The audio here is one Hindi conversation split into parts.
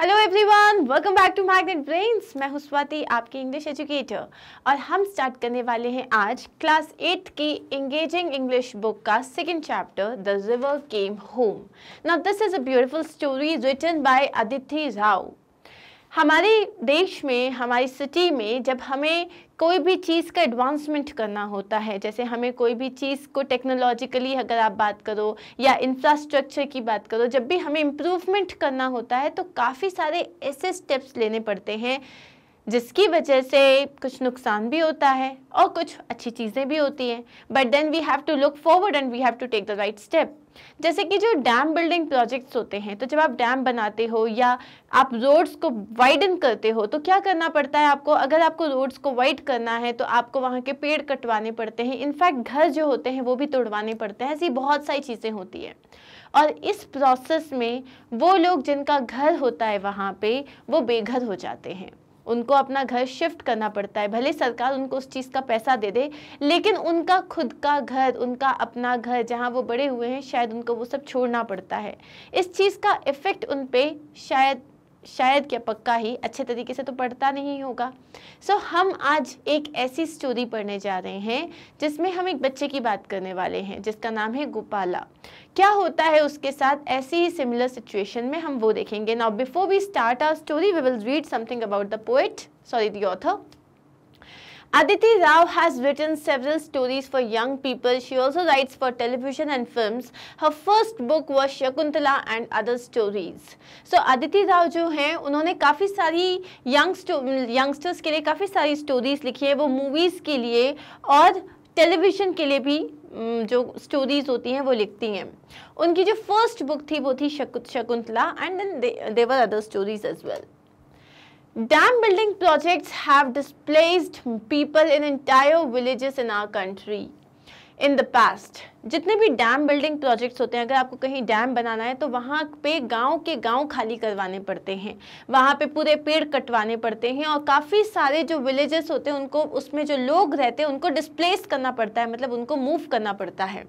Hello everyone welcome back to magnet brains मैं हूं स्वाति आपकी इंग्लिश एजुकेटर और हम स्टार्ट करने वाले हैं आज क्लास एट की एंगेजिंग इंग्लिश बुक का second chapter the river came home now this is a beautiful story written by Aditi Rao हमारे देश में हमारी सिटी में जब हमें कोई भी चीज़ का एडवांसमेंट करना होता है जैसे हमें कोई भी चीज़ को टेक्नोलॉजिकली अगर आप बात करो या इंफ्रास्ट्रक्चर की बात करो जब भी हमें इम्प्रूवमेंट करना होता है तो काफ़ी सारे ऐसे स्टेप्स लेने पड़ते हैं जिसकी वजह से कुछ नुकसान भी होता है और कुछ अच्छी चीज़ें भी होती हैं but then we have to look forward and we have to take the right step जैसे कि जो डैम बिल्डिंग प्रोजेक्ट्स होते हैं तो जब आप डैम बनाते हो या आप रोड्स को वाइडन करते हो तो क्या करना पड़ता है आपको अगर आपको रोड्स को वाइड करना है तो आपको वहाँ के पेड़ कटवाने पड़ते हैं इनफैक्ट घर जो होते हैं वो भी तोड़वाने पड़ते हैं ऐसी बहुत सारी चीज़ें होती हैं और इस प्रोसेस में वो लोग जिनका घर होता है वहाँ पर वो बेघर हो जाते हैं उनको अपना घर शिफ्ट करना पड़ता है भले सरकार उनको उस चीज़ का पैसा दे दे लेकिन उनका खुद का घर उनका अपना घर जहाँ वो बड़े हुए हैं शायद उनको वो सब छोड़ना पड़ता है इस चीज़ का इफ़ेक्ट उन पर शायद शायद क्या पक्का ही अच्छे तरीके से तो पढ़ता नहीं होगा सो so, हम आज एक ऐसी स्टोरी पढ़ने जा रहे हैं जिसमें हम एक बच्चे की बात करने वाले हैं जिसका नाम है गोपाला क्या होता है उसके साथ ऐसी ही सिमिलर सिचुएशन में हम वो देखेंगे now before we start our story we will read something about the poet sorry the author Aditi Rao has written several stories for young people. She also writes for television and films. Her first book was Shakuntala and other stories. So Aditi Rao जो हैं उन्होंने काफ़ी सारी यंगस्टर्स के लिए काफ़ी सारी स्टोरीज लिखी है वो मूवीज़ के लिए और टेलीविज़न के लिए भी जो स्टोरीज होती हैं वो लिखती हैं उनकी जो फर्स्ट बुक थी वो थी Shakuntala and then there were other stories as well Dam building projects have displaced people in entire villages in our country. In the past जितने भी डैम बिल्डिंग प्रोजेक्ट्स होते हैं अगर आपको कहीं डैम बनाना है तो वहाँ पे गांव के गांव खाली करवाने पड़ते हैं वहाँ पे पूरे पेड़ कटवाने पड़ते हैं और काफ़ी सारे जो विलेजेस होते हैं उनको उसमें जो लोग रहते हैं उनको डिस्प्लेस करना पड़ता है मतलब उनको मूव करना पड़ता है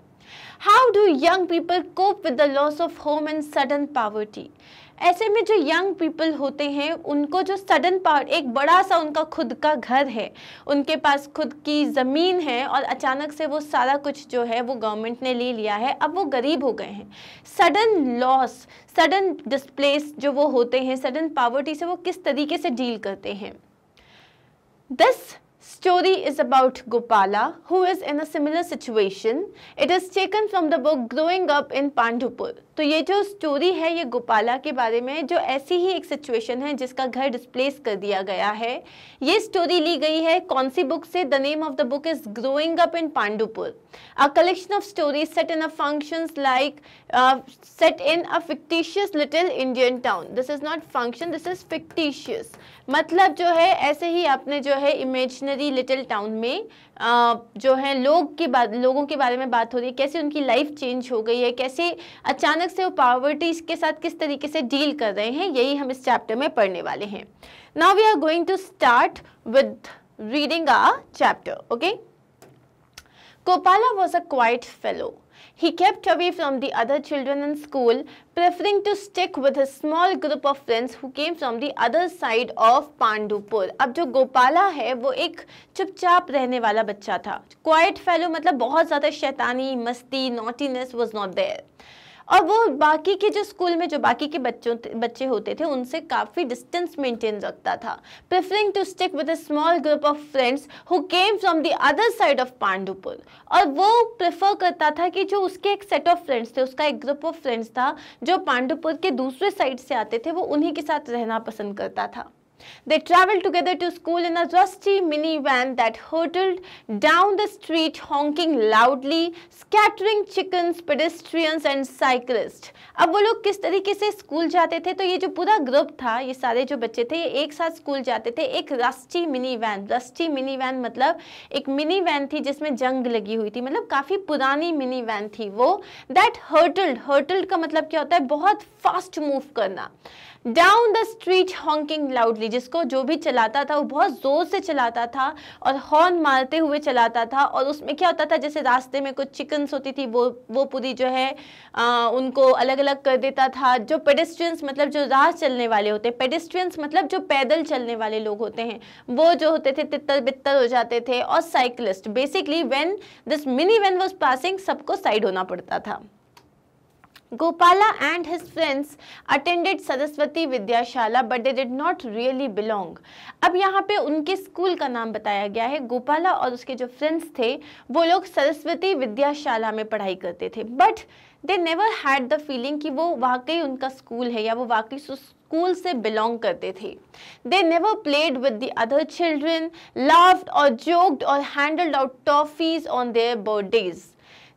how do young people cope with the loss of home and sudden poverty ऐसे में जो यंग पीपल होते हैं उनको जो सडन पावर एक बड़ा सा उनका खुद का घर है उनके पास खुद की ज़मीन है और अचानक से वो सारा कुछ जो है वो गवर्नमेंट ने ले लिया है अब वो गरीब हो गए हैं सडन लॉस सडन डिस्प्लेस जो वो होते हैं सडन पावर्टी से वो किस तरीके से डील करते हैं this story is about Gopala, who is in a similar situation. It is taken from the book Growing Up in Pandupur. तो ये जो स्टोरी है ये गोपाला के बारे में जो ऐसी ही एक सिचुएशन है जिसका घर डिस्प्लेस कर दिया गया है ये स्टोरी ली गई है कौन सी बुक से the name of the book is growing up in Pandupur a collection of stories set in a functions like set in a fictitious little Indian town this is not function this is fictitious मतलब जो है ऐसे ही आपने जो है इमेजनरी लिटिल टाउन में जो है लोग के लोगों के बारे में बात हो रही है कैसे उनकी लाइफ चेंज हो गई है कैसे अचानक से वो पावर्टी के साथ किस तरीके से डील कर रहे हैं यही हम इस चैप्टर में पढ़ने वाले हैं now we are going to start with reading our chapter okay Gopala was a quiet fellow He kept away from the other children in school, preferring to stick with a small group of friends who came from the other side of Pandupur. अब जो गोपाला है वो एक चुपचाप rehne wala bachcha tha quiet fellow matlab bahut zyada shaitani masti naughtiness was not there और वो बाकी के जो स्कूल में जो बाकी के बच्चों बच्चे होते थे उनसे काफ़ी डिस्टेंस मेंटेन रखता था preferring to stick with a small group of friends who came from the other side of Pandupur और वो प्रेफर करता था कि जो उसके एक सेट ऑफ फ्रेंड्स थे उसका एक ग्रुप ऑफ फ्रेंड्स था जो पांडुपुर के दूसरे साइड से आते थे वो उन्हीं के साथ रहना पसंद करता था They traveled together to school in a rusty minivan that hurtled down the street honking loudly, scattering chickens, pedestrians and cyclists. अब वो लोग किस तरीके से स्कूल जाते थे तो ये जो पूरा ग्रुप था ये सारे जो बच्चे थे ये एक साथ स्कूल जाते थे एक rusty mini van rusty mini van मतलब एक मिनी वैन थी जिसमें जंग लगी हुई थी मतलब काफ़ी पुरानी मिनी वैन थी वो दैट हर्टल्ड हर्टल्ड का मतलब क्या होता है बहुत फास्ट मूव करना down the street honking loudly जिसको जो भी चलाता था वो बहुत ज़ोर से चलाता था और हॉर्न मारते हुए चलाता था और उसमें क्या होता था जैसे रास्ते में कुछ चिकन्स होती थी वो वो पूरी जो है आ, उनको अलग अलग कर देता था जो पेडेस्ट्रियंस मतलब जो राह चलने वाले होते हैं पेडेस्ट्रियंस मतलब जो पैदल चलने वाले लोग होते हैं वो जो होते थे तितर बितर हो जाते थे और cyclist basically when this mini van was passing सबको साइड होना पड़ता था Gopala and his friends attended Saraswati Vidyashala but they did not really belong. अब यहाँ पे उनके स्कूल का नाम बताया गया है गोपाला और उसके जो फ्रेंड्स थे वो लोग सरस्वती विद्याशाला में पढ़ाई करते थे but they never had the feeling कि वो वाकई उनका स्कूल है या वो वाकई स्कूल से बिलोंग करते थे they never played with the other children loved और जोक्ड और handled out toffees on their birthdays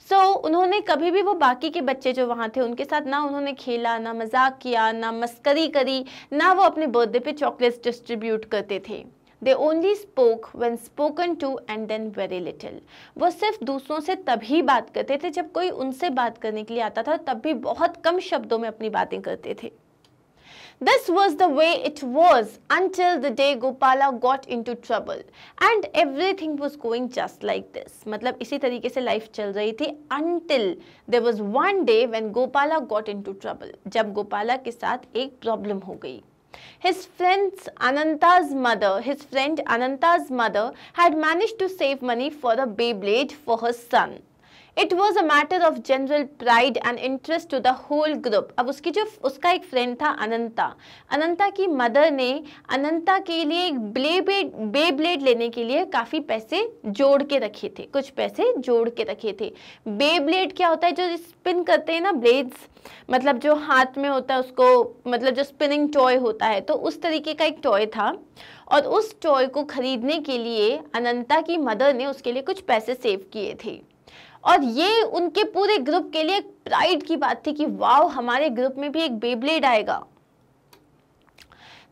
so so, उन्होंने कभी भी वो बाकी के बच्चे जो वहाँ थे उनके साथ ना उन्होंने खेला ना मजाक किया ना मस्करी करी ना वो अपने बर्थडे पे चॉकलेट्स डिस्ट्रीब्यूट करते थे they only spoke when spoken to and then very little वो सिर्फ दूसरों से तभी बात करते थे जब कोई उनसे बात करने के लिए आता था तब भी बहुत कम शब्दों में अपनी बातें करते थे This was the way it was until the day Gopala got into trouble and everything was going just like this. मतलब इसी तरीके से लाइफ चल रही थी until there was one day when Gopala got into trouble. जब Gopala के साथ एक प्रॉब्लम हो गई His friend's Ananta's mother, his friend Ananta's mother had managed to save money for a Beyblade for her son. It was a matter of general pride and interest to the whole group अब उसकी जो उसका एक फ्रेंड था अनंता अनंता की मदर ने अनंता के लिए एक ब्ले ब्लेड बे ब्लेड लेने के लिए काफ़ी पैसे जोड़ के रखे थे कुछ पैसे जोड़ के रखे थे बे ब्लेड क्या होता है जो स्पिन करते हैं ना ब्लेड्स मतलब जो हाथ में होता है उसको मतलब जो स्पिनिंग टॉय होता है तो उस तरीके का एक टॉय था और उस टॉय को खरीदने के लिए अनंता की मदर ने उसके लिए कुछ पैसे सेव किए थे और ये उनके पूरे ग्रुप के लिए प्राइड की बात थी कि वाव हमारे ग्रुप में भी एक बेब्लेड आएगा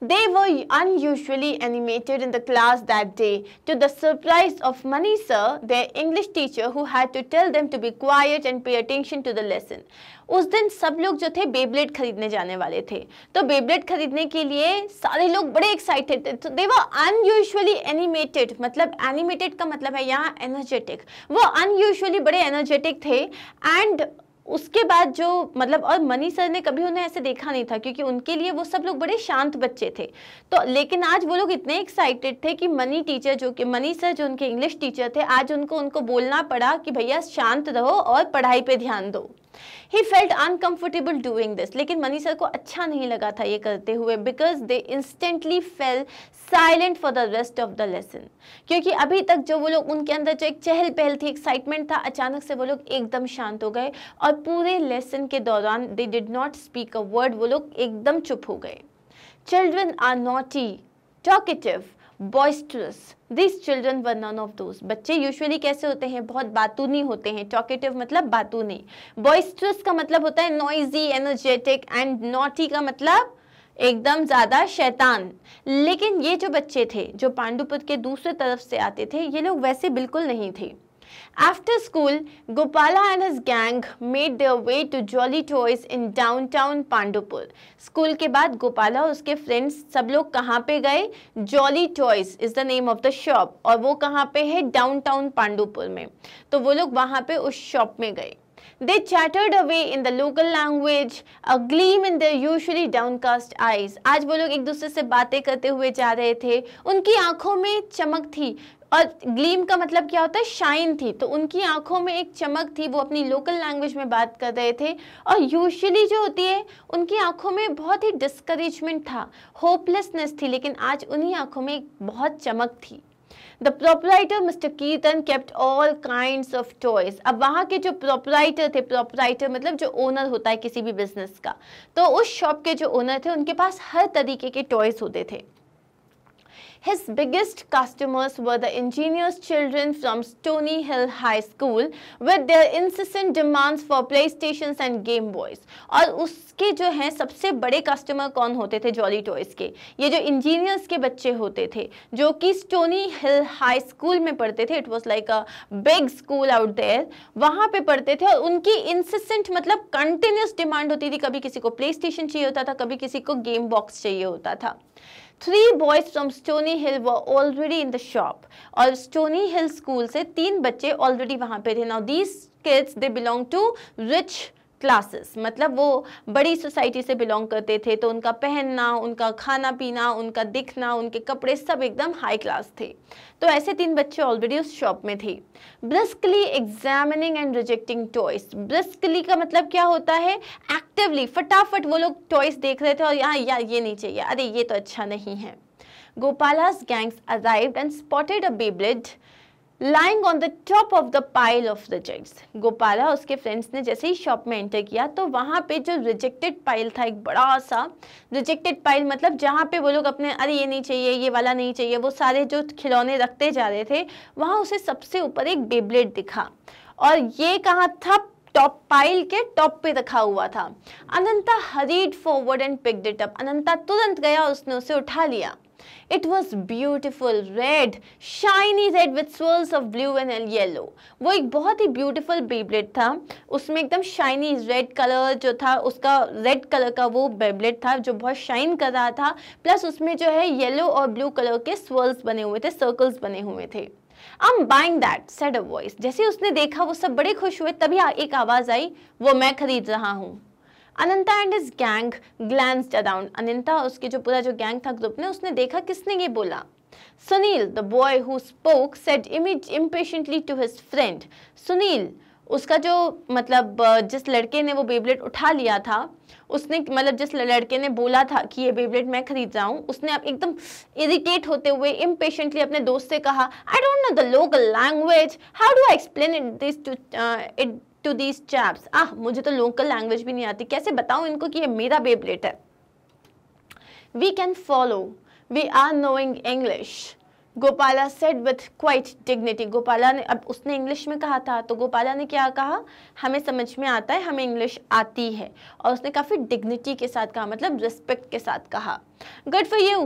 They were unusually animated in the class that day. To the surprise of Mani sir, their English teacher who had to tell them to be quiet and pay attention to the lesson. उस दिन सब लोग जो थे बेबलेट खरीदने जाने वाले थे तो बेबलेट खरीदने के लिए सारे लोग बड़े एक्साइटेड थे तो दे वर अनयूजली एनिमेटेड मतलब एनिमेटेड का मतलब है यहाँ एनर्जेटिक वो अनयूजली बड़े एनर्जेटिक थे एंड उसके बाद जो मतलब और मनी सर ने कभी उन्हें ऐसे देखा नहीं था क्योंकि उनके लिए वो सब लोग बड़े शांत बच्चे थे तो लेकिन आज वो लोग इतने एक्साइटेड थे कि मनी टीचर जो कि मनी सर जो उनके इंग्लिश टीचर थे आज उनको उनको बोलना पड़ा कि भैया शांत रहो और पढ़ाई पे ध्यान दो he felt uncomfortable doing this लेकिन मनी सर को अच्छा नहीं लगा था ये करते हुए because they instantly fell silent for the rest of the lesson क्योंकि अभी तक जो वो लोग उनके अंदर जो एक चहल पहल थी एक्साइटमेंट था अचानक से वो लोग एकदम शांत हो गए और पूरे लेसन के दौरान they did not speak a word वो लोग एकदम चुप हो गए children are naughty talkative boisterous this children were none of those बच्चे यूजली कैसे होते हैं बहुत बातूनी होते हैं टॉकेटिव मतलब बातूनी बॉइस्ट्रस का मतलब होता है नॉइजी एनर्जेटिक एंड नॉटी का मतलब एकदम ज़्यादा शैतान लेकिन ये जो बच्चे थे जो पांडुपुत के दूसरे तरफ से आते थे ये लोग वैसे बिल्कुल नहीं थे After school, Gopala and his gang made their way to Jolly Toys in downtown Pandupur. School के बाद Gopala और उसके friends सब लोग कहाँ पे गए Jolly Toys is the name of the shop और वो कहाँ पे है downtown Pandupur में तो वो लोग वहाँ पे उस shop में गए They chattered away in the local language, a gleam in their usually downcast eyes. आज वो लोग एक दूसरे से बातें करते हुए जा रहे थे उनकी आंखों में चमक थी और ग्लीम का मतलब क्या होता है शाइन थी तो उनकी आंखों में एक चमक थी वो अपनी लोकल लैंग्वेज में बात कर रहे थे और यूजुअली जो होती है उनकी आंखों में बहुत ही डिस्करेजमेंट था होपलेसनेस थी लेकिन आज उन्हीं आंखों में एक बहुत चमक थी the proprietor mister Kirtan kept all kind of toys अब वहाँ के जो प्रोपराइटर थे प्रोपराइटर मतलब जो ओनर होता है किसी भी बिजनेस का तो उस शॉप के जो ओनर थे उनके पास हर तरीके के टॉयज होते थे His biggest customers were the ingenious children from Stony Hill High School with their incessant demands for PlayStations and Game Boys. और उसके जो हैं सबसे बड़े customer कौन होते थे Jolly Toys के ये जो engineers के बच्चे होते थे जो कि Stony Hill High School में पढ़ते थे it was like a big school out there. वहाँ पे पढ़ते थे और उनकी इंसिस्टेंट मतलब continuous demand होती थी कभी किसी को PlayStation चाहिए होता था कभी किसी को Game Box चाहिए होता था three boys from Stony Hill were already in the shop. Or Stony Hill school, se teen bache already wahan Now these kids, they belong to rich classes मतलब वो बड़ी सोसाइटी से बिलोंग करते थे तो उनका पहनना उनका खाना पीना उनका दिखना उनके कपड़े सब एकदम हाई क्लास थे तो ऐसे तीन बच्चे ऑलरेडी उस शॉप में थे briskly examining and rejecting toys briskly का मतलब क्या होता है एक्टिवली फटाफट वो लोग टॉयस देख रहे थे और यहाँ यार ये नहीं चाहिए अरे ये तो अच्छा नहीं है Gopala's gangs arrived and spotted a Beyblade lying on the top of the pile of reject Gopala उसके फ्रेंड्स ने जैसे ही शॉप में एंटर किया तो वहाँ पे जो रिजेक्टेड पाइल था एक बड़ा सा रिजेक्टेड पाइल मतलब जहाँ पे वो लोग अपने अरे ये नहीं चाहिए ये वाला नहीं चाहिए वो सारे जो खिलौने रखते जा रहे थे वहाँ उसे सबसे ऊपर एक बेबलेट दिखा और ये कहाँ था टॉप पाइल के टॉप पे रखा हुआ था Ananta hurried forward and pick it up Ananta तुरंत गया उसने उसे उठा लिया It was beautiful red, shiny red with swirls of blue and yellow. वो एक बहुत ही beautiful Beyblade था उसमें एकदम shiny red color जो था उसका red color का वो Beyblade था जो बहुत shine कर रहा था plus उसमें जो है yellow और blue color के swirls बने हुए थे circles बने हुए थे I'm buying that, said a voice. जैसे उसने देखा वो सब बड़े खुश हुए तभी एक आवाज़ आई वो मैं खरीद रहा हूँ Ananta and his gang glance around Ananta उसके जो पूरा जो गैंग था ग्रुप में उसने देखा किसने ये बोला Sunil the boy who spoke said image impatiently to his friend Sunil उसका जो मतलब जिस लड़के ने वो बेबलेट उठा लिया था उसने मतलब जिस लड़के ने बोला था कि ये बेबलेट मैं खरीद रहा हूँ उसने अब एकदम इरिटेट होते हुए इम्पेशेंटली अपने दोस्त से कहा I don't know the local language how do I explain it this to it to these chaps ah मुझे तो लोकल लैंग्वेज भी नहीं आती कैसे बताऊं इनको कि ये मेरा बेबलेट है we can follow we are knowing English Gopala said with quiet dignity Gopala ने अब उसने इंग्लिश में कहा था तो गोपाला ने क्या कहा हमें समझ में आता है हमें इंग्लिश आती है और उसने काफ़ी डिग्निटी के साथ कहा मतलब रिस्पेक्ट के साथ कहा good for you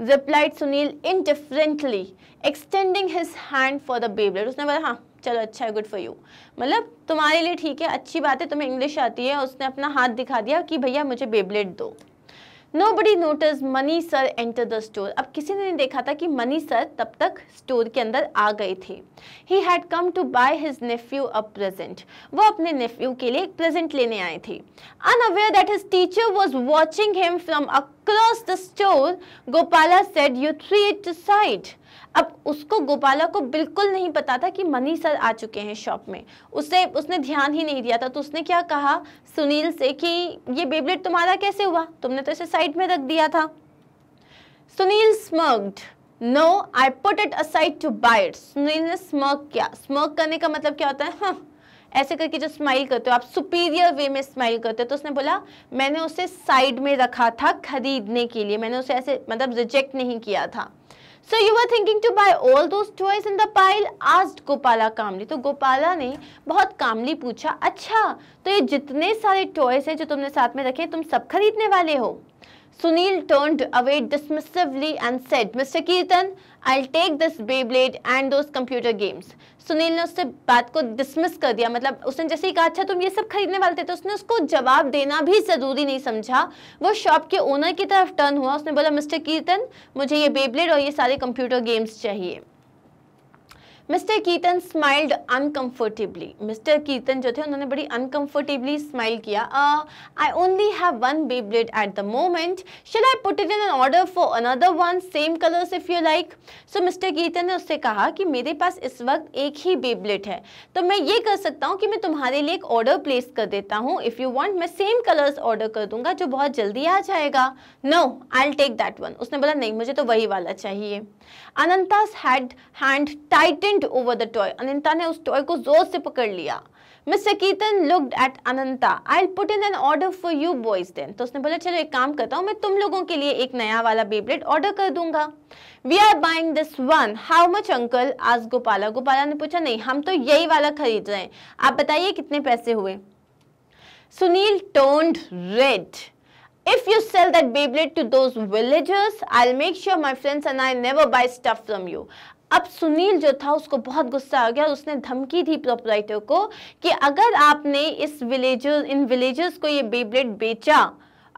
replied Sunil indifferently extending his hand for the Beyblade उसने बोला हाँ चलो अच्छा है गुड फॉर यू मतलब तुम्हारे लिए ठीक है अच्छी बात है तुम्हें इंग्लिश आती है उसने अपना हाथ दिखा दिया कि भैया मुझे बेबलेट दो nobody notice Mani sir enter the store अब किसी ने नहीं देखा था कि मनी सर तब तक स्टोर के अंदर आ गए थे he had come to buy his nephew a present वो अपने नेफ्यू के लिए एक प्रेजेंट लेने आए थे unaware that his teacher was watching him from across the store Gopala said you threw it side अब उसको गोपाला को बिल्कुल नहीं पता था कि मनी सर आ चुके हैं शॉप में उसे उसने ध्यान ही नहीं दिया था तो उसने क्या कहा सुनील से कि ये बेबलेट तुम्हारा कैसे हुआ तुमने तो इसे साइड में रख दिया था Sunil smirked no I put it aside to buy it Sunil ने स्मर्ग किया स्मर्ग करने का मतलब क्या होता है हाँ ऐसे करके जो स्माइल करते हो आप सुपीरियर वे में स्माइल करते हो तो उसने बोला मैंने उसे साइड में रखा था खरीदने के लिए मैंने उसे ऐसे मतलब रिजेक्ट नहीं किया था So you were thinking to buy all those toys in the pile? Asked Gopala calmly. तो गोपाला ने बहुत कामली पूछा अच्छा तो ये जितने सारे टॉयज हैं जो तुमने साथ में रखे तुम सब खरीदने वाले हो Sunil turned away dismissively and said, Mr. Kirtan, I'll take this Beyblade and those computer games. Sunil ने उससे बात को डिसमिस कर दिया मतलब उसने जैसे ही कहा अच्छा तुम ये सब खरीदने वाले थे तो उसने उसको जवाब देना भी ज़रूरी नहीं समझा वो शॉप के ओनर की तरफ टर्न हुआ उसने बोला मिस्टर कीर्तन मुझे ये बेबलेट और ये सारे कंप्यूटर गेम्स चाहिए mister Kirtan smiled uncomfortably mister Kirtan जो थे उन्होंने बड़ी अनकंफर्टेबली स्माइल किया I only have one Beyblade at the moment should I put it in an order for another one same colours if you like so mister Kirtan ने उससे कहा कि मेरे पास इस वक्त एक ही बेबलेट है तो मैं ये कर सकता हूँ कि मैं तुम्हारे लिए एक ऑर्डर प्लेस कर देता हूँ इफ़ यू वॉन्ट मैं सेम कलर्स ऑर्डर कर दूंगा जो बहुत जल्दी आ जाएगा no I take that one उसने बोला नहीं मुझे तो वही वाला चाहिए Ananta's had hand tighten leaned over the toy. Ananta ने उस toy को जोर से पकड़ लिया mister Kirtan looked at Ananta I put in an order for you boys then तो उसने बोला चलो एक काम करता हूँ मैं तुम लोगों के लिए एक नया वाला बेब्लेट ऑर्डर कर दूंगा we are buying this one how much uncle आज गोपाला गोपाला ने पूछा नहीं हम तो यही वाला खरीद रहे हैं आप बताइए कितने पैसे हुए Sunil turned red If you sell that Beyblade to those villagers, I'll make sure my friends and I never buy stuff from you. अब सुनील जो था उसको बहुत गुस्सा आ गया उसने धमकी दी प्रोपराइटर को कि अगर आपने इस विलेजर इन विलेजर्स को ये बेबलेट बेचा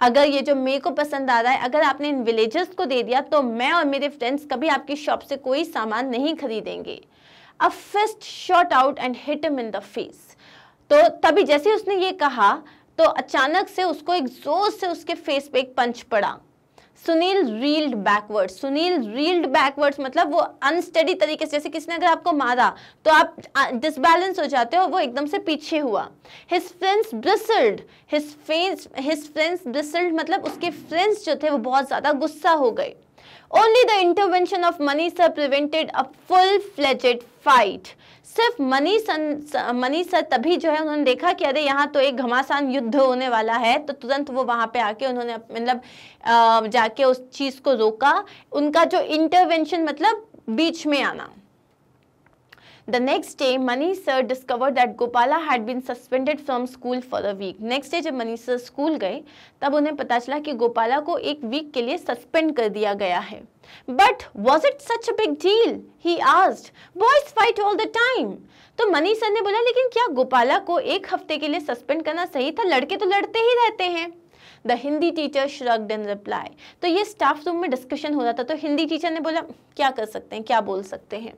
अगर ये जो मेरे को पसंद आ रहा है अगर आपने इन विलेजर्स को दे दिया तो मैं और मेरे फ्रेंड्स कभी आपकी शॉप से कोई सामान नहीं खरीदेंगे a fist shot out and hit in the face तो तभी जैसे उसने ये कहा तो अचानक से उसको एक जोर से उसके फेस पे एक पंच पड़ा Sunil reeled backward Sunil reeled backward मतलब वो अनस्टडी तरीके से जैसे किसी ने अगर आपको मारा तो आप डिसबैलेंस हो जाते हो वो एकदम से पीछे हुआ his friends bristled his friends his friends bristled मतलब उसके फ्रेंड्स जो थे वो बहुत ज़्यादा गुस्सा हो गए Only the intervention of Manisar prevented a full-fledged fight सिर्फ मनी सन मनी सर तभी जो है उन्होंने देखा कि अरे यहाँ तो एक घमासान युद्ध होने वाला है तो तुरंत वो वहाँ पे आके उन्होंने मतलब जाके उस चीज़ को रोका उनका जो इंटरवेंशन मतलब बीच में आना The next day, Manish sir discovered that Gopala had been suspended from school for a week. Next day जब Manish सर स्कूल गए तब उन्हें पता चला कि गोपाला को एक वीक के लिए सस्पेंड कर दिया गया है but was it such a big deal he asked boys fight all the time तो मनीष सर ने बोला लेकिन क्या गोपाला को एक हफ्ते के लिए सस्पेंड करना सही था लड़के तो लड़ते ही रहते हैं the Hindi teacher shrugged in reply तो ये स्टाफ रूम में डिस्कशन हो रहा था तो हिंदी टीचर ने बोला क्या कर सकते हैं क्या बोल सकते हैं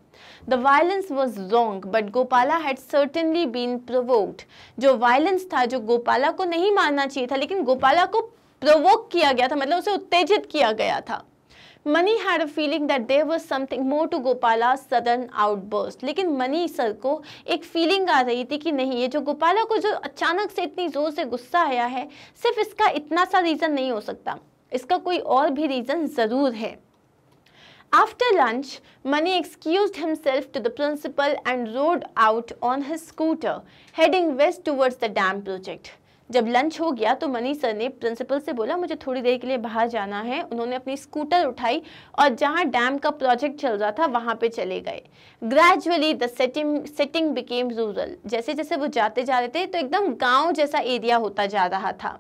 the violence was wrong but Gopala had certainly been provoked जो वायलेंस था जो गोपाला को नहीं मानना चाहिए था लेकिन गोपाला को प्रोवोक किया गया था मतलब उसे उत्तेजित किया गया था Mani had a feeling that there was something more to Gopala sudden outburst लेकिन मनी सर को एक फीलिंग आ रही थी कि नहीं ये जो गोपाला को जो अचानक से इतनी ज़ोर से गुस्सा आया है सिर्फ इसका इतना सा रीज़न नहीं हो सकता इसका कोई और भी रीज़न ज़रूर है After lunch, Mani excused himself to the principal and rode out on his scooter, heading west towards the dam project. जब लंच हो गया तो मनी सर ने प्रिंसिपल से बोला मुझे थोड़ी देर के लिए बाहर जाना है उन्होंने अपनी स्कूटर उठाई और जहाँ डैम का प्रोजेक्ट चल रहा था वहाँ पे चले गए gradually the setting setting became rural जैसे जैसे वो जाते जा रहे थे तो एकदम गाँव जैसा एरिया होता जा रहा था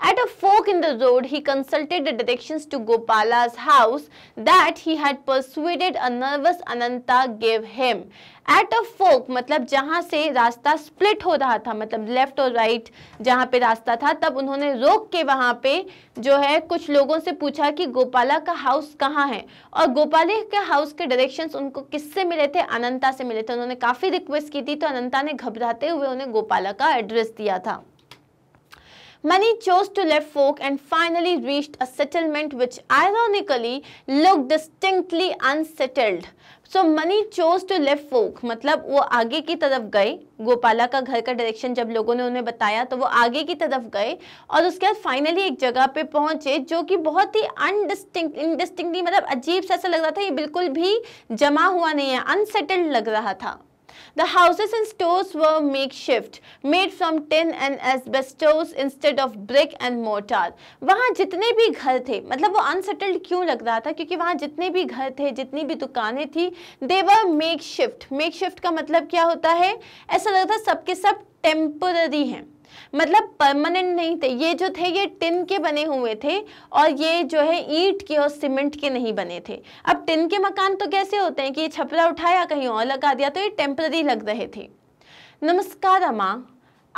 At a fork in the road, he consulted the directions to Gopala's house that he had persuaded a nervous Ananta gave him. At a fork, मतलब जहाँ से रास्ता स्प्लिट हो रहा था मतलब लेफ्ट और राइट जहाँ पे रास्ता था तब उन्होंने रोक के वहाँ पे जो है कुछ लोगों से पूछा कि गोपाला का हाउस कहाँ है और गोपाले के हाउस के डायरेक्शन उनको किससे मिले थे अनंता से मिले थे उन्होंने काफ़ी रिक्वेस्ट की थी तो अनंता ने घबराते हुए उन्हें गोपाला का एड्रेस दिया था Many chose to leave folk and finally reached a settlement which ironically looked distinctly unsettled. So Mani chose to left folk मतलब वो आगे की तरफ गए गोपाला का घर का डायरेक्शन जब लोगों ने उन्हें बताया तो वो आगे की तरफ गए और उसके बाद फाइनली एक जगह पे पहुंचे जो कि बहुत ही अनडिस्टिंग इनडिस्टिंगली मतलब अजीब सा ऐसा लग रहा था ये बिल्कुल भी जमा हुआ नहीं है अनसेटल्ड लग रहा था The houses and stores were makeshift, made from tin and asbestos instead of brick and mortar. वहाँ जितने भी घर थे मतलब वो अनसेटल्ड क्यों लग रहा था क्योंकि वहाँ जितने भी घर थे जितनी भी दुकानें थी they were makeshift makeshift का मतलब क्या होता है ऐसा लगता है सबके सब टेम्पररी हैं मतलब परमानेंट नहीं थे ये जो थे ये टिन के बने हुए थे और ये जो है ईट के और सीमेंट के नहीं बने थे अब टिन के मकान तो कैसे होते हैं कि ये छपरा उठाया कहीं और लगा दिया तो ये टेम्पररी लग रहे थे नमस्कार अमा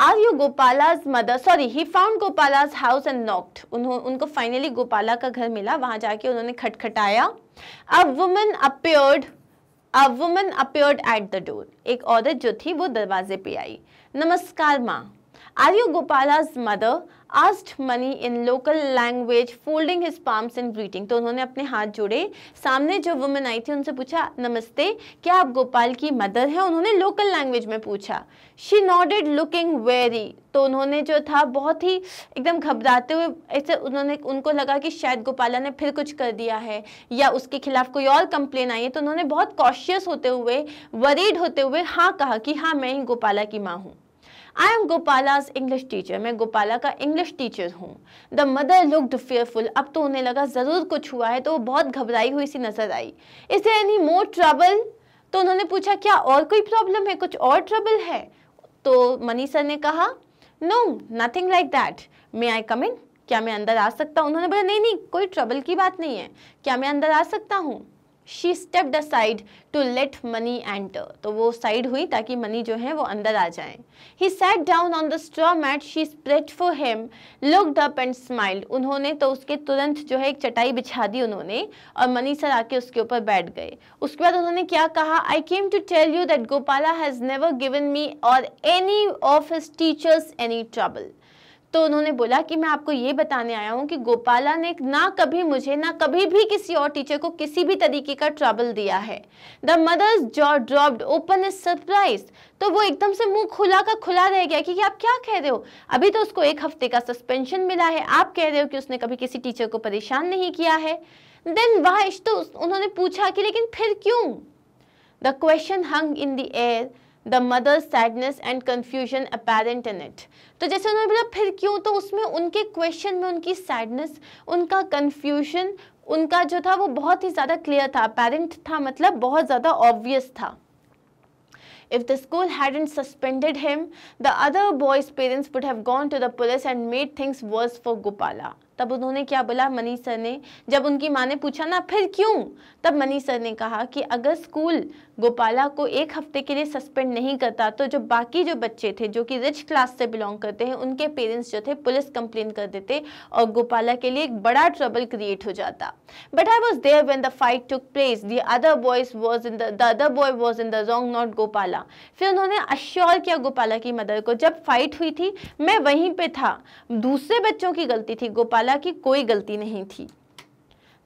are you Gopala's mother sorry he found Gopala's house and knocked उन्होंने उनको फाइनली गोपाला का घर मिला वहां जाके उन्होंने खटखटाया a woman appeared a woman appeared at the door एक औरत जो थी वो दरवाजे पे आई नमस्कार माँ Arya Gopala's mother asked money in local language, folding his palms in greeting. तो उन्होंने अपने हाथ जोड़े सामने जो वुमेन आई थी उनसे पूछा नमस्ते क्या आप गोपाल की मदर हैं उन्होंने लोकल लैंग्वेज में पूछा शी नॉडेड लुकिंग वेरी तो उन्होंने जो था बहुत ही एकदम घबराते हुए ऐसे उन्होंने उनको लगा कि शायद गोपाला ने फिर कुछ कर दिया है या उसके खिलाफ कोई और कंप्लेन आई है तो उन्होंने बहुत कॉशियस होते हुए वरीड होते हुए हाँ कहा कि हाँ मैं ही गोपाला की माँ हूँ I am Gopala's English teacher मैं गोपाला का इंग्लिश टीचर हूँ द मदर लुकड फेयरफुल अब तो उन्हें लगा ज़रूर कुछ हुआ है तो वो बहुत घबराई हुई सी नज़र आई इस एनी मोर ट्रबल तो उन्होंने पूछा क्या और कोई प्रॉब्लम है कुछ और ट्रबल है तो मनीषा ने कहा no nothing like that may I come in क्या मैं अंदर आ सकता हूँ उन्होंने बोला नहीं नहीं कोई ट्रबल की बात नहीं है क्या मैं अंदर आ सकता हूँ she step the side to let Mani enter तो वो साइड हुई ताकि मनी जो है वो अंदर आ जाए he sat down on the straw mat she spread for him looked up and smiled उन्होंने तो उसके तुरंत जो है एक चटाई बिछा दी उन्होंने और मनी सर आके उसके ऊपर बैठ गए उसके बाद उन्होंने क्या कहा I came to tell you that Gopala has never given me or any of his teachers any trouble तो उन्होंने बोला कि मैं आपको ये बताने आया हूँ कि गोपाला ने ना कभी मुझे ना कभी भी किसी और टीचर को किसी भी तरीके का ट्रबल दिया है the mother's jaw dropped open his surprise तो वो एकदम से मुंह खुला का खुला रह गया कि कि आप क्या कह रहे हो अभी तो उसको एक हफ्ते का सस्पेंशन मिला है आप कह रहे हो कि उसने कभी किसी टीचर को परेशान नहीं किया है देन वाह तो उन्होंने पूछा कि लेकिन फिर क्यों the question hung in the air the mother sadness and confusion apparent in it तो जैसे उन्होंने बोला फिर क्यों तो उसमें उनके क्वेश्चन में उनकी सैडनेस उनका कन्फ्यूजन उनका जो था वो बहुत ही ज़्यादा क्लियर था अपेरेंट था मतलब बहुत ज़्यादा ऑब्वियस था If the school hadn't suspended him, the other boy's parents would have gone to the police and made things worse for Gopala. तब उन्होंने क्या बोला मनीष सर ने जब उनकी माँ ने पूछा ना फिर क्यों तब मनीष सर ने कहा कि अगर स्कूल गोपाला को एक हफ्ते के लिए सस्पेंड नहीं करता तो जो बाकी जो बच्चे थे जो कि रिच क्लास से बिलोंग करते हैं उनके पेरेंट्स जो थे पुलिस कंप्लेन कर देते और गोपाला के लिए एक बड़ा ट्रबल क्रिएट हो जाता but I was there when the fight took place the other boys was in the other boy was in the wrong not Gopala फिर उन्होंने अश्योर किया गोपाला की मदर को जब फाइट हुई थी मैं वहीं पर था दूसरे बच्चों की गलती थी गोपाला हालांकि कोई गलती नहीं थी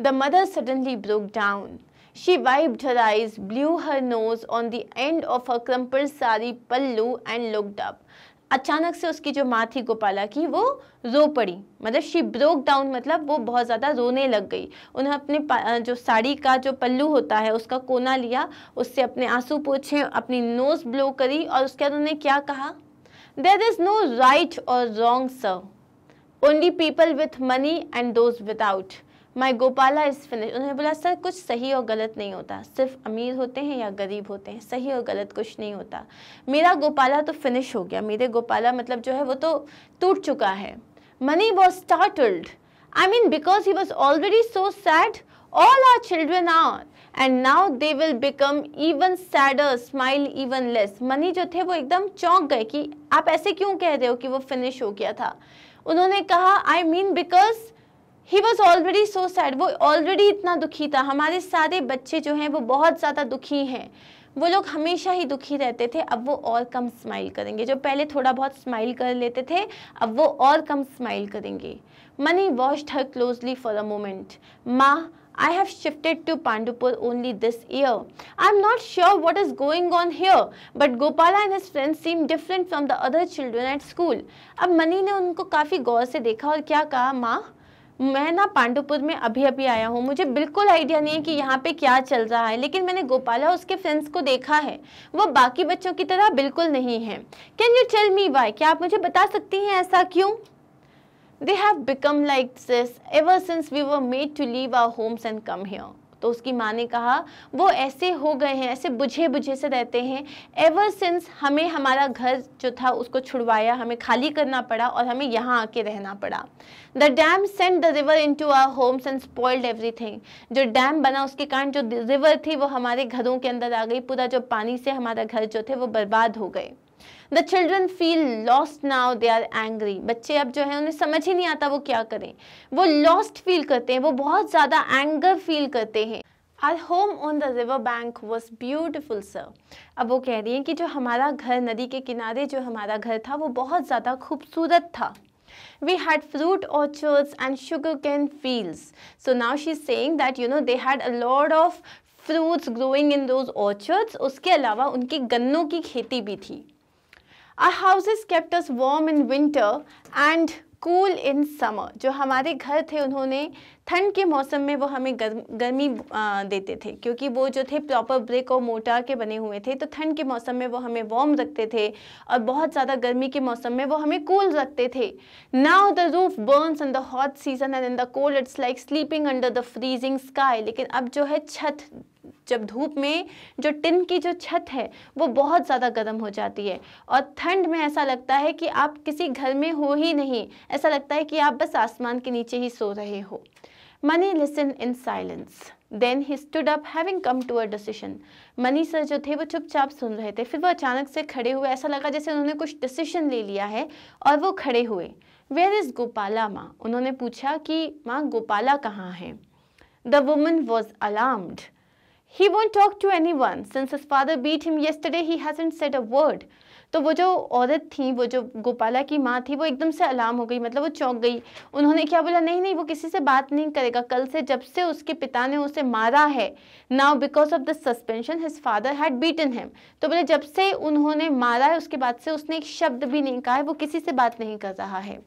the mother suddenly broke down she wiped her eyes, blew her nose on the end of her crumpled sari pallu and looked up. अचानक से उसकी जो माँ थी गोपाला की वो रो पड़ी मतलब शी ब्रोक डाउन मतलब वो बहुत ज़्यादा रोने लग गई उन्हें अपने जो साड़ी का जो पल्लू होता है उसका कोना लिया उससे अपने आंसू पोछे अपनी नोज़ ब्लो करी और उसके बाद उन्हें क्या कहा there is no right or wrong sir only people with money and those without my Gopala is finish उन्होंने बोला सर कुछ सही और गलत नहीं होता सिर्फ अमीर होते हैं या गरीब होते हैं सही और गलत कुछ नहीं होता मेरा गोपाला तो फिनिश हो गया मेरे गोपाला मतलब जो है वो तो टूट चुका है Mani was startled I mean because he was already so sad all our children are and now they will become even sadder smile even less Mani जो थे वो एकदम चौंक गए कि आप ऐसे क्यों कह रहे हो कि वो फिनिश हो गया था उन्होंने कहा I mean because he was already so sad वो ऑलरेडी इतना दुखी था हमारे सारे बच्चे जो हैं वो बहुत ज़्यादा दुखी हैं वो लोग हमेशा ही दुखी रहते थे अब वो और कम स्माइल करेंगे जो पहले थोड़ा बहुत स्माइल कर लेते थे अब वो और कम स्माइल करेंगे Mani watched her closely for a moment माँ I have shifted to Pandupur only this year. I am not sure what is going on here, but Gopala and his friends seem different from the other children at school. अब मनी ने उनको काफ़ी गौर से देखा और क्या कहा माँ मैं ना पांडुपुर में अभी अभी आया हूँ मुझे बिल्कुल आइडिया नहीं है कि यहाँ पे क्या चल रहा है लेकिन मैंने गोपाला उसके फ्रेंड्स को देखा है वो बाकी बच्चों की तरह बिल्कुल नहीं है can you tell me why क्या आप मुझे बता सकती हैं ऐसा क्यों they have become like this ever since we were made to leave our homes and come here तो उसकी माँ ने कहा वो ऐसे हो गए हैं ऐसे बुझे बुझे से रहते हैं एवर सिंस हमें हमारा घर जो था उसको छुड़वाया हमें खाली करना पड़ा और हमें यहाँ आके रहना पड़ा the dam sent the river into our homes and spoiled everything जो डैम बना उसके कारण जो रिवर थी वो हमारे घरों के अंदर आ गई पूरा जो पानी से हमारा घर जो थे वो बर्बाद हो गए the children feel lost now they are angry बच्चे अब जो है उन्हें समझ ही नहीं आता वो क्या करें वो लॉस्ट फील करते हैं वो बहुत ज़्यादा एंगर फील करते हैं our home on the river bank was beautiful sir अब वो कह रही हैं कि जो हमारा घर नदी के किनारे जो हमारा घर था वो बहुत ज़्यादा खूबसूरत था we had fruit orchards and sugarcane fields so now she's saying that you know they had a lot of fruits growing in those orchards उसके अलावा उनकी गन्नों की खेती भी थी Our houses kept us warm in winter and cool in summer. जो हमारे घर थे उन्होंने ठंड के मौसम में वो हमें गर्म गर्मी देते थे क्योंकि वो जो थे प्रॉपर ब्रेक और मोटार के बने हुए थे तो ठंड के मौसम में वो हमें वार्म रखते थे और बहुत ज़्यादा गर्मी के मौसम में वो हमें कूल रखते थे now the roof burns in the hot season and in the cold it's like sleeping under the freezing sky लेकिन अब जो है छत जब धूप में जो टिन की जो छत है वो बहुत ज़्यादा गर्म हो जाती है और ठंड में ऐसा लगता है कि आप किसी घर में हो ही नहीं ऐसा लगता है कि आप बस आसमान के नीचे ही सो रहे हो Mani listen in silence then he stood up having come to a decision Mani sir जो थे वो चुपचाप सुन रहे थे फिर वो अचानक से खड़े हुए ऐसा लगा जैसे उन्होंने कुछ डिसीजन ले लिया है और वो खड़े हुए वेयर इज़ गोपाला माँ उन्होंने पूछा कि माँ गोपाला कहाँ है the woman was alarmed he won't talk to anyone since his father beat him yesterday he hasn't said a word तो वो जो औरत थी वो जो गोपाला की माँ थी वो एकदम से अलार्म हो गई मतलब वो चौंक गई उन्होंने क्या बोला नहीं नहीं वो किसी से बात नहीं करेगा कल से जब से उसके पिता ने उसे मारा है now because of the suspension his father had beaten him तो बोले जब से उन्होंने मारा है उसके बाद से उसने एक शब्द भी नहीं कहा है वो किसी से बात नहीं कर रहा है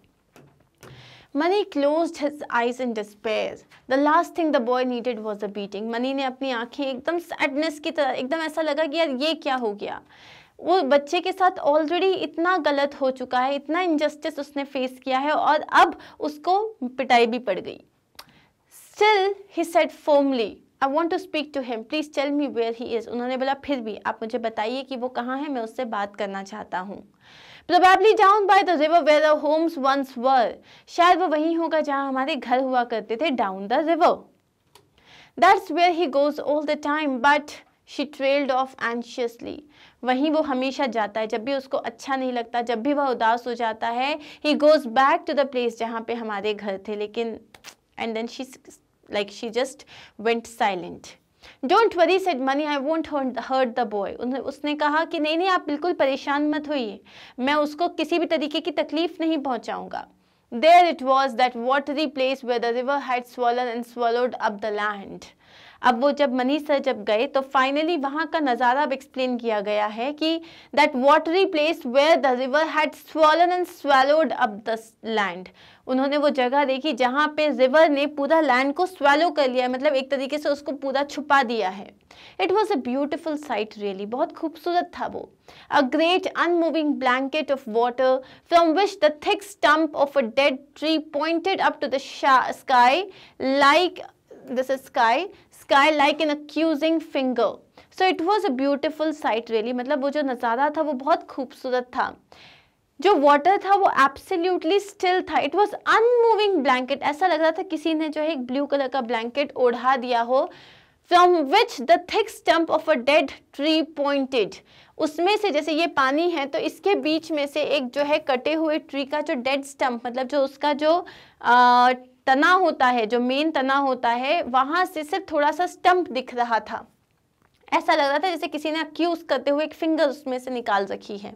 Mani closed his eyes in despair. The last thing the boy needed was a beating. Mani ने अपनी आंखें एकदम sadness की तरह एकदम ऐसा लगा कि यार ये क्या हो गया वो बच्चे के साथ ऑलरेडी इतना गलत हो चुका है इतना इनजस्टिस उसने फेस किया है और अब उसको पिटाई भी पड़ गई still he said firmly I want to speak to him. Please tell me where he is. उन्होंने बोला फिर भी आप मुझे बताइए कि वो कहाँ है मैं उससे बात करना चाहता हूँ Probably down by the river where the homes once were. शायद वो वहीं होगा जहाँ हमारे घर हुआ करते थे Down the river. That's where he goes all the time. But she trailed off anxiously वहीं वो हमेशा जाता है जब भी उसको अच्छा नहीं लगता जब भी वह उदास हो जाता है he goes back to the place जहाँ पे हमारे घर थे लेकिन and then she like she just went silent don't worry said Mani I won't hurt the boy उसने कहा कि नहीं नहीं आप बिल्कुल परेशान मत होइए मैं उसको किसी भी तरीके की तकलीफ नहीं पहुँचाऊँगा there it was that watery place where river had swollen and swallowed up the land अब वो जब मनीष सर जब गए तो फाइनली वहाँ का नज़ारा अब एक्सप्लेन किया गया है कि that watery place where the river had swollen and swallowed up the land उन्होंने वो जगह देखी जहाँ पे रिवर ने पूरा लैंड को स्वेलो कर लिया मतलब एक तरीके से उसको पूरा छुपा दिया है it was a beautiful sight really बहुत खूबसूरत था वो a great unmoving blanket of water from which the thick stump of a dead tree pointed up to the sky like this sky sky like an accusing finger. So it was a beautiful sight really. मतलब वो जो नज़ारा था वो बहुत खूबसूरत था जो वाटर था वो एब्सोल्युटली स्टिल था इट वाज अनमूविंग ब्लैंकेट ऐसा लग रहा था किसी ने जो है एक ब्लू कलर का ब्लैंकेट ओढ़ा दिया हो from which the thick stump of a dead tree pointed उसमें से जैसे ये पानी है तो इसके बीच में से एक जो है कटे हुए ट्री का जो डेड स्टम्प मतलब जो उसका जो आ, तना होता है जो मेन तना होता है वहां से सिर्फ थोड़ा सा स्टंप दिख रहा था ऐसा लग रहा था जैसे किसी ने अक्यूज करते हुए एक फिंगर उसमें से निकाल रखी है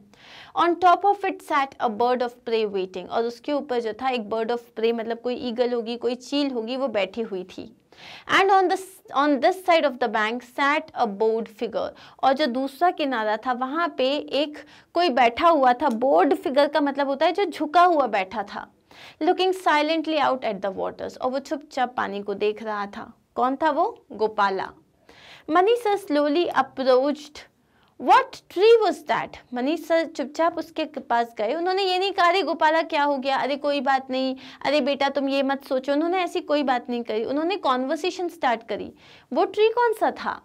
on top of it sat a bird of prey waiting और उसके ऊपर जो था एक बर्ड ऑफ प्रे मतलब कोई ईगल होगी कोई चील होगी वो बैठी हुई थी and on this on this side of the bank sat a bowed figure और जो दूसरा किनारा था वहां पे एक कोई बैठा हुआ था बोर्ड फिगर का मतलब होता है जो झुका हुआ बैठा था looking silently out at the waters और वो छुप चुपचाप पानी को देख रहा था कौन था वो Gopala Manisha slowly approached what tree was that Manish sir चुपचाप उसके पास गए उन्होंने ये नहीं कहा अरे गोपाला क्या हो गया अरे कोई बात नहीं अरे बेटा तुम ये मत सोचो उन्होंने ऐसी कोई बात नहीं करी उन्होंने कॉन्वर्सेशन स्टार्ट करी वो ट्री कौन सा था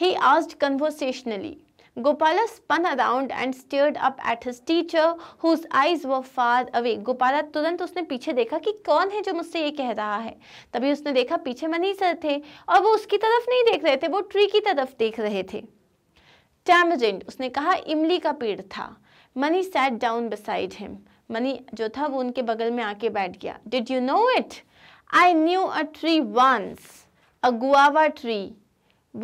ही आज कन्वर्सेशनली Gopala spun around and stared up at his teacher whose eyes were far away. Gopala तुरंत उसने पीछे देखा कि कौन है जो मुझसे ये कह रहा है तभी उसने देखा पीछे मनी सर थे और वो उसकी तरफ नहीं देख रहे थे वो ट्री की तरफ देख रहे थे टैमजेंट उसने कहा इमली का पेड़ था Mani sat down beside him Mani जो था वो उनके बगल में आके बैठ गया did you know it I knew a tree once a guava tree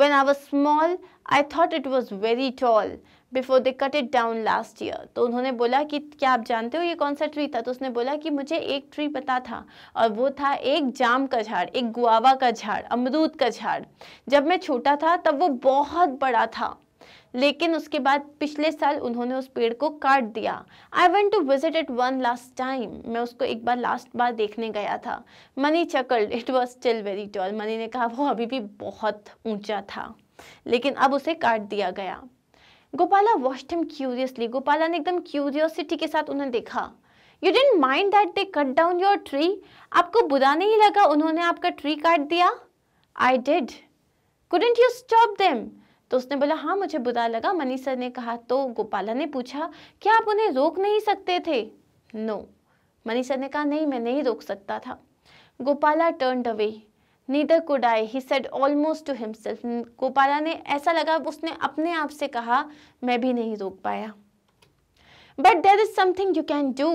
when I was small, I thought it was very tall before they cut it down last year तो उन्होंने बोला कि क्या आप जानते हो ये कौन सा ट्री था तो उसने बोला कि मुझे एक ट्री पता था और वो था एक जाम का झाड़ एक गुआवा का झाड़ अमरूद का झाड़ जब मैं छोटा था तब वो बहुत बड़ा था लेकिन उसके बाद पिछले साल उन्होंने उस पेड़ को काट दिया I went to visit it one last time मैं उसको एक बार लास्ट बार देखने गया था Mani chuckled it was still very tall Mani ने कहा वो अभी भी बहुत ऊंचा था लेकिन अब उसे काट दिया गया Gopala watched him curiously Gopala ने एकदम क्यूरियोसिटी के साथ उन्हें देखा you didn't mind that they cut down your tree आपको बुरा नहीं लगा उन्होंने आपका ट्री काट दिया I did couldn't you stop them तो उसने बोला हाँ मुझे बुरा लगा मनी सर ने कहा तो गोपाला ने पूछा क्या आप उन्हें रोक नहीं सकते थे नो no. मनी सर ने कहा नहीं मैं नहीं रोक सकता था Gopala turned away neither could I he said almost to himself Gopala ने ऐसा लगा उसने अपने आप से कहा मैं भी नहीं रोक पाया but there is something you can do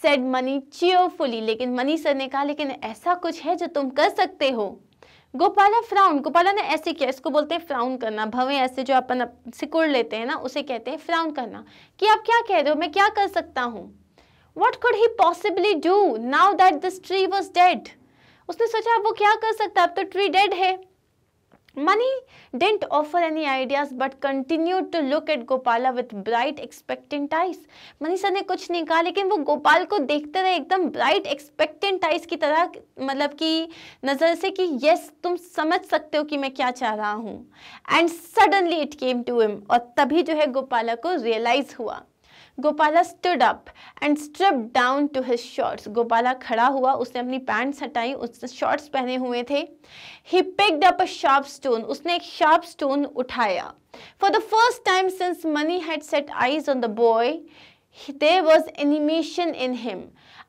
said Mani cheerfully लेकिन मनी सर ने कहा लेकिन ऐसा कुछ है जो तुम कर सकते हो गोपाला फ्राउन गोपाला ने ऐसे किया इसको बोलते हैं फ्राउन करना भवें ऐसे जो अपन सिकुड़ लेते हैं ना उसे कहते हैं फ्राउन करना कि आप क्या कह रहे हो मैं क्या कर सकता हूँ what could he possibly do now that this tree was dead उसने सोचा अब वो क्या कर सकता अब तो ट्री डेड है Mani didn't offer any ideas but continue to look at Gopala with bright expectant eyes. Manisha ने कुछ नहीं कहा लेकिन वो गोपाल को देखते रहे एकदम ब्राइट एक्सपेक्टेंट eyes की तरह मतलब कि नज़र से कि यस तुम समझ सकते हो कि मैं क्या चाह रहा हूँ and suddenly it came to him और तभी जो है गोपाला को रियलाइज़ हुआ Gopala stood up and stripped down to his shorts. Gopala khada hua, usne apni pants hatai, usne shorts pehne hue the. He picked up a sharp stone, usne ek sharp stone uthaya. For the first time since Mani had set eyes on the boy, there was animation in him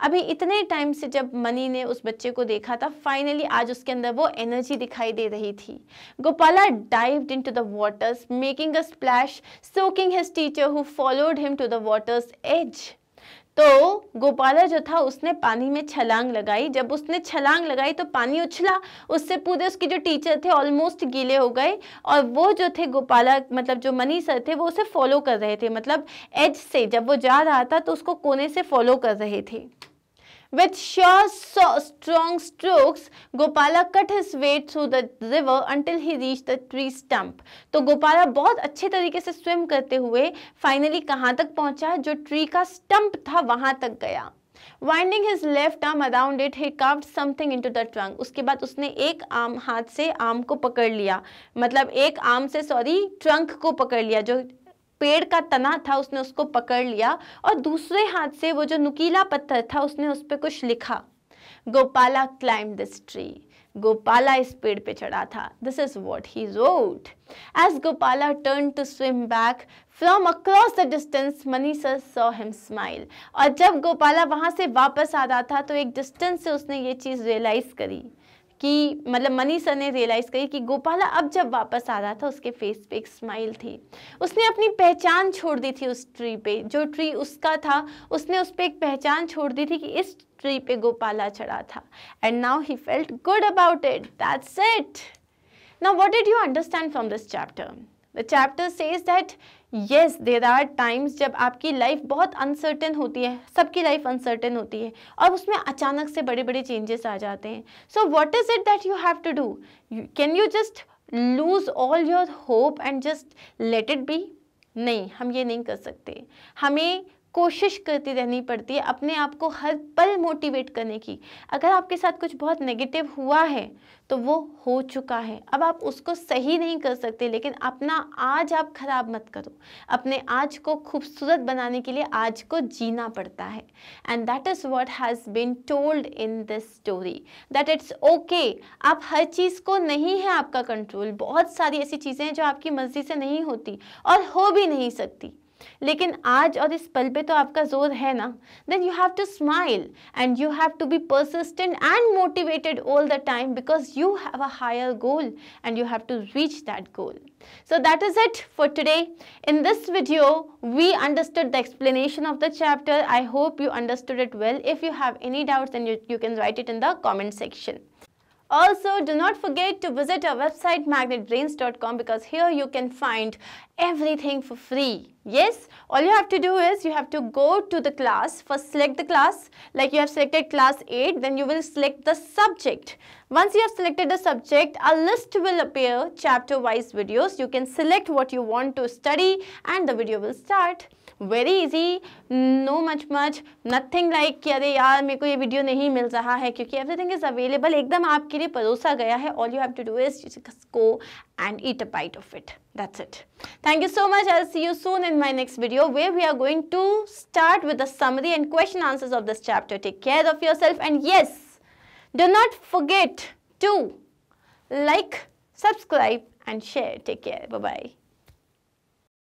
अभी इतने टाइम से जब मनी ने उस बच्चे को देखा था फाइनली आज उसके अंदर वो एनर्जी दिखाई दे रही थी Gopala dived into the waters making a splash soaking his teacher who followed him to the waters edge तो गोपाला जो था उसने पानी में छलांग लगाई जब उसने छलांग लगाई तो पानी उछला उससे पूरे उसके जो टीचर थे ऑलमोस्ट गीले हो गए और वो जो थे गोपाला मतलब जो मनी सर थे वो उसे फॉलो कर रहे थे मतलब एज से जब वो जा रहा था तो उसको कोने से फॉलो कर रहे थे With sure so strong strokes, Gopala cut his way through the river until he reached the tree stump. तो गोपाला बहुत अच्छे तरीके से स्विम करते हुए फाइनली कहाँ तक पहुँचा जो ट्री का स्टम्प था वहाँ तक गया Winding his left arm around it, he carved something into the trunk. उसके बाद उसने एक आम हाथ से आम को पकड़ लिया मतलब एक आम से सॉरी ट्रंक को पकड़ लिया जो पेड़ का तना था उसने उसको पकड़ लिया और दूसरे हाथ से वो जो नुकीला पत्थर था उसने उस पर कुछ लिखा Gopala climb this tree Gopala इस पेड़ पे चढ़ा था this is what he wrote as Gopala turn to swim back from across the distance Mani sir saw him smile और जब गोपाला वहां से वापस आ रहा था तो एक डिस्टेंस से उसने ये चीज़ रियलाइज़ करी कि मतलब मनी सर ने रियलाइज़ करी कि गोपाला अब जब वापस आ रहा था उसके फेस पे एक स्माइल थी उसने अपनी पहचान छोड़ दी थी उस ट्री पे जो ट्री उसका था उसने उस पर एक पहचान छोड़ दी थी कि इस ट्री पे गोपाला चढ़ा था and now he felt good about it that's it now what did you understand from this chapter the chapter says that yes there are times जब आपकी लाइफ बहुत अनसर्टेन होती है सबकी लाइफ अनसर्टेन होती है और उसमें अचानक से बड़े बड़े चेंजेस आ जाते हैं so what is it that you have to do can you just lose all your hope and just let it be नहीं हम ये नहीं कर सकते हमें कोशिश करती रहनी पड़ती है अपने आप को हर पल मोटिवेट करने की अगर आपके साथ कुछ बहुत नेगेटिव हुआ है तो वो हो चुका है अब आप उसको सही नहीं कर सकते लेकिन अपना आज आप ख़राब मत करो अपने आज को खूबसूरत बनाने के लिए आज को जीना पड़ता है and that is what has been told in this story that it's okay आप हर चीज़ को नहीं है आपका कंट्रोल बहुत सारी ऐसी चीज़ें हैं जो आपकी मर्ज़ी से नहीं होती और हो भी नहीं सकती लेकिन आज और इस पल पे तो आपका जोर है ना then you have to smile and you have to be persistent and motivated all the time because you have a higher goal and you have to reach that goal. So that is it for today. In this video, we understood the explanation of the chapter. I hope you understood it well. If you have any doubts, then you, you can write it in the comment section. Also, do not forget to visit our website magnetbrains.com because here you can find everything for free. Yes, all you have to do is you have to go to the class, first select the class, like you have selected class 8, then you will select the subject. Once you have selected the subject, a list will appear chapter-wise videos. You can select what you want to study and the video will start. Very easy no much much nothing like कि अरे यार मेरे को ये वीडियो नहीं मिल रहा है क्योंकि एवरीथिंग इज़ अवेलेबल एकदम आपके लिए परोसा गया है all you have to do is go and eat a bite of it that's it thank you so much I see you soon in my next video way we are going to start with the summary and question answer of this chapter take care of yourself and yes do not forget to like subscribe and share take care bye